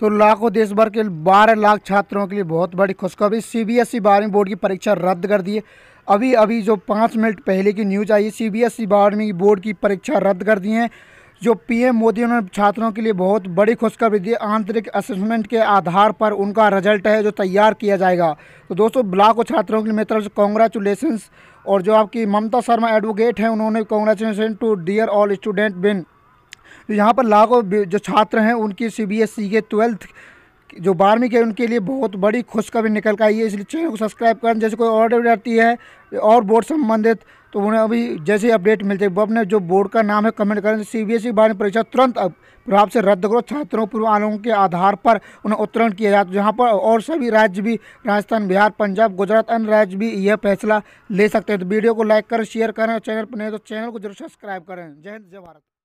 तो लाखों देश भर के बारह लाख छात्रों के लिए बहुत बड़ी खुशखबरी सी बी एस ई बारहवीं बोर्ड की परीक्षा रद्द कर दी है अभी अभी जो पाँच मिनट पहले की न्यूज़ आई है सी बी एस ई बारहवीं बोर्ड की परीक्षा रद्द कर दी है जो पीएम मोदी ने छात्रों के लिए बहुत बड़ी खुशखबरी दी आंतरिक असेसमेंट के आधार पर उनका रिजल्ट है जो तैयार किया जाएगा तो दोस्तों ब्लाक छात्रों के लिए मेरी तरफ से कॉन्ग्रेचुलेसन्स और जो आपकी ममता शर्मा एडवोकेट हैं उन्होंने congratulation to dear all student बिन तो यहाँ पर लाखों जो छात्र हैं उनकी सी बी एस सी के ट्वेल्थ जो बारहवीं के उनके लिए बहुत बड़ी खुशखबरी निकल कर आई है इसलिए चैनल को सब्सक्राइब करें जैसे कोई ऑर्डर आती है और बोर्ड संबंधित तो उन्हें अभी जैसे ही अपडेट मिलते वो अपने जो बोर्ड का नाम है कमेंट करें सी बी एस ई बारहवीं परीक्षा तुरंत अब प्रभाव से रद्द करो छात्रों पूर्व आलों के आधार पर उन्हें उत्तरण किया जाता तो है जहाँ पर और सभी राज्य भी राजस्थान बिहार पंजाब गुजरात अन्य राज्य भी यह फैसला ले सकते हैं तो वीडियो को लाइक करें शेयर करें चैनल पर नहीं तो चैनल को जरूर सब्सक्राइब करें जय हिंद जय भारत